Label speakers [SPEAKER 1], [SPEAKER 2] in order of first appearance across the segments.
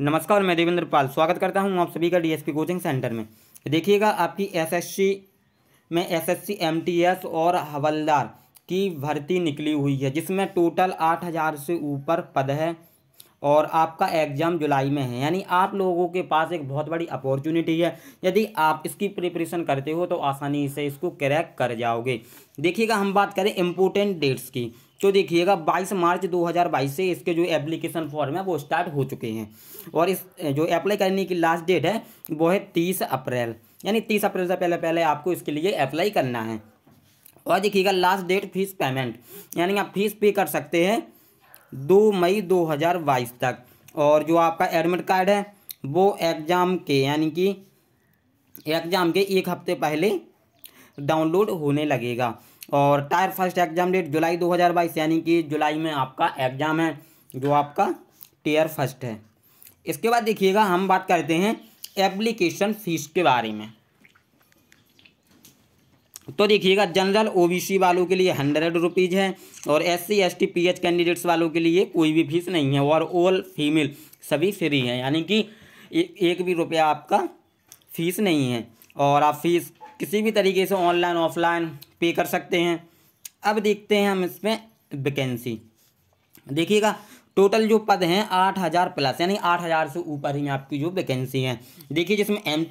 [SPEAKER 1] नमस्कार मैं देवेंद्र पाल स्वागत करता हूं आप सभी का डीएसपी कोचिंग सेंटर में देखिएगा आपकी एसएससी में एसएससी एमटीएस और हवलदार की भर्ती निकली हुई है जिसमें टोटल आठ हज़ार से ऊपर पद है और आपका एग्ज़ाम जुलाई में है यानी आप लोगों के पास एक बहुत बड़ी अपॉर्चुनिटी है यदि आप इसकी प्रिपरेशन करते हो तो आसानी से इसको क्रैक कर जाओगे देखिएगा हम बात करें इम्पोर्टेंट डेट्स की तो देखिएगा 22 मार्च 2022 से इसके जो एप्लीकेशन फॉर्म है वो स्टार्ट हो चुके हैं और इस जो अप्लाई करने की लास्ट डेट है वो है तीस अप्रैल यानी तीस अप्रैल से पहले पहले आपको इसके लिए अप्लाई करना है और देखिएगा लास्ट डेट फीस पेमेंट यानी आप फीस पे कर सकते हैं दो मई बाईस तक और जो आपका एडमिट कार्ड है वो एग्ज़ाम के यानी कि एग्ज़ाम के एक हफ्ते पहले डाउनलोड होने लगेगा और टायर फर्स्ट एग्जाम डेट जुलाई 2022 यानी कि जुलाई में आपका एग्जाम है जो आपका टीयर फर्स्ट है इसके बाद देखिएगा हम बात करते हैं एप्लीकेशन फीस के बारे में तो देखिएगा जनरल ओबीसी वालों के लिए हंड्रेड रुपीज़ है और S C S T P H candidates वालों के लिए कोई भी फीस नहीं है और ऑल फीमेल सभी फ्री हैं यानी कि एक भी रुपया आपका फीस नहीं है और आप फीस किसी भी तरीके से ऑनलाइन ऑफलाइन पे कर सकते हैं अब देखते हैं हम इसमें वैकेंसी देखिएगा टोटल जो पद हैं आठ हज़ार प्लस यानी आठ हज़ार से ऊपर ही में आपकी जो वैकेंसी है देखिए जिसमें एम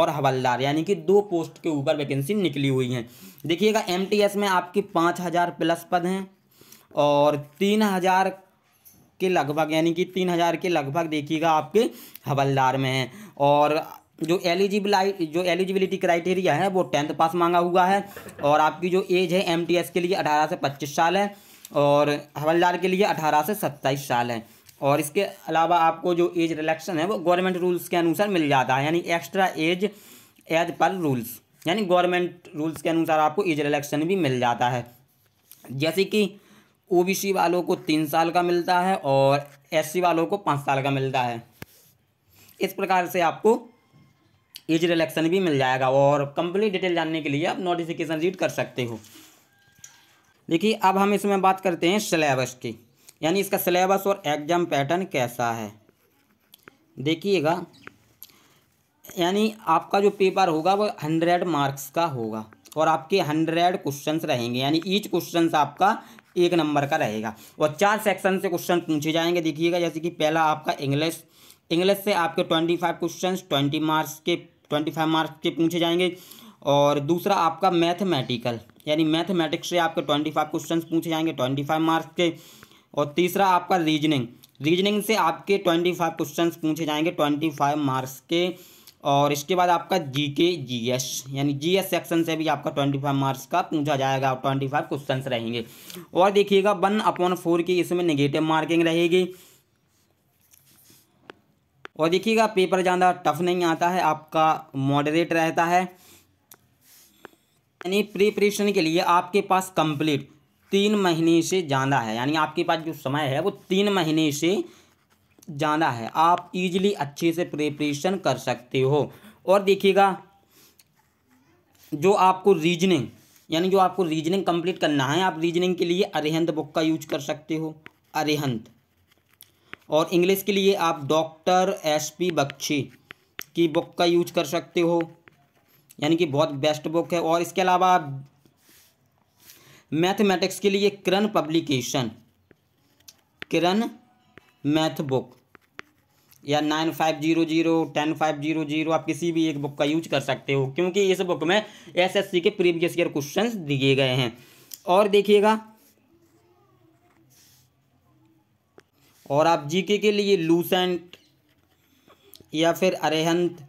[SPEAKER 1] और हवलदार यानी कि दो पोस्ट के ऊपर वैकेंसी निकली हुई हैं देखिएगा एम में आपके पाँच हज़ार प्लस पद हैं और तीन हज़ार के लगभग यानी कि तीन हज़ार के लगभग देखिएगा आपके हवलदार में हैं और जो एलिजिबिलाई जो एलिजिबिलिटी क्राइटेरिया है वो टेंथ पास मांगा हुआ है और आपकी जो एज है एमटीएस के लिए अठारह से पच्चीस साल है और हवलदार के लिए अठारह से सत्ताईस साल है और इसके अलावा आपको जो एज रिलेक्शन है वो गवर्नमेंट रूल्स के अनुसार मिल जाता है यानी एक्स्ट्रा एज एज पर रूल्स यानी गवर्नमेंट रूल्स के अनुसार आपको एज रिलेक्शन भी मिल जाता है जैसे कि ओ वालों को तीन साल का मिलता है और एस वालों को पाँच साल का मिलता है इस प्रकार से आपको एज रिलेक्शन भी मिल जाएगा और कंप्लीट डिटेल जानने के लिए आप नोटिफिकेशन रीड कर सकते हो देखिए अब हम इसमें बात करते हैं सिलेबस की यानी इसका सिलेबस और एग्जाम पैटर्न कैसा है देखिएगा यानी आपका जो पेपर होगा वो हंड्रेड मार्क्स का होगा और आपके हंड्रेड क्वेश्चन रहेंगे यानी ईच क्वेश्चन आपका एक नंबर का रहेगा और चार सेक्शन से क्वेश्चन पूछे जाएंगे देखिएगा जैसे कि पहला आपका इंग्लिश इंग्लिश से आपके twenty five question twenty marks के ट्वेंटी फाइव मार्क्स के पूछे जाएंगे और दूसरा आपका मैथमेटिकल यानी मैथमेटिक्स से आपके ट्वेंटी फाइव क्वेश्चन पूछे जाएंगे ट्वेंटी फाइव मार्क्स के और तीसरा आपका रीजनिंग रीजनिंग से आपके ट्वेंटी फाइव क्वेश्चन पूछे जाएंगे ट्वेंटी फाइव मार्क्स के और इसके बाद आपका जी के जी एस यानी जी एस सेक्शन से भी आपका ट्वेंटी फाइव मार्क्स का पूछा जाएगा ट्वेंटी फाइव क्वेश्चन रहेंगे और देखिएगा वन अपॉन फोर की इसमें निगेटिव मार्किंग रहेगी और देखिएगा पेपर ज़्यादा टफ नहीं आता है आपका मॉडरेट रहता है यानी प्रिपरेशन के लिए आपके पास कंप्लीट तीन महीने से ज़्यादा है यानी आपके पास जो समय है वो तीन महीने से ज़्यादा है आप इजीली अच्छे से प्रिपरेशन कर सकते हो और देखिएगा जो आपको रीजनिंग यानी जो आपको रीजनिंग कंप्लीट करना है आप रीजनिंग के लिए अरिहंत बुक का यूज कर सकते हो अरिहंत और इंग्लिश के लिए आप डॉक्टर एस पी बख्शी की बुक का यूज कर सकते हो यानी कि बहुत बेस्ट बुक है और इसके अलावा मैथमेटिक्स के लिए Kiran publication Kiran math book या nine five zero zero ten five zero zero आप किसी भी एक बुक का यूज कर सकते हो क्योंकि इस बुक में एसएससी के प्रीवियस ईयर क्वेश्चंस दिए गए हैं और देखिएगा और आप जीके के लिए लूसेंट या फिर अरेहंत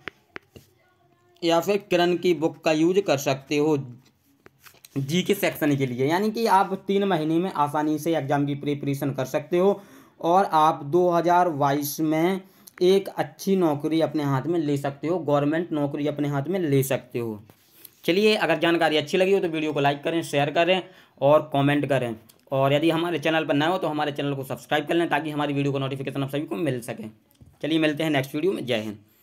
[SPEAKER 1] या फिर किरण की बुक का यूज कर सकते हो जी के सेक्शन के लिए यानी कि आप तीन महीने में आसानी से एग्ज़ाम की प्रिपरेशन कर सकते हो और आप दो हज़ार बाईस में एक अच्छी नौकरी अपने हाथ में ले सकते हो गवर्नमेंट नौकरी अपने हाथ में ले सकते हो चलिए अगर जानकारी अच्छी लगी हो तो वीडियो को लाइक करें शेयर करें और कमेंट करें और यदि हमारे चैनल पर नए हो तो हमारे चैनल को सब्सक्राइब कर लें ताकि हमारी वीडियो का नोटिफिकेशन आप सभी को मिल सके चलिए मिलते हैं नेक्स्ट वीडियो में जय हिंद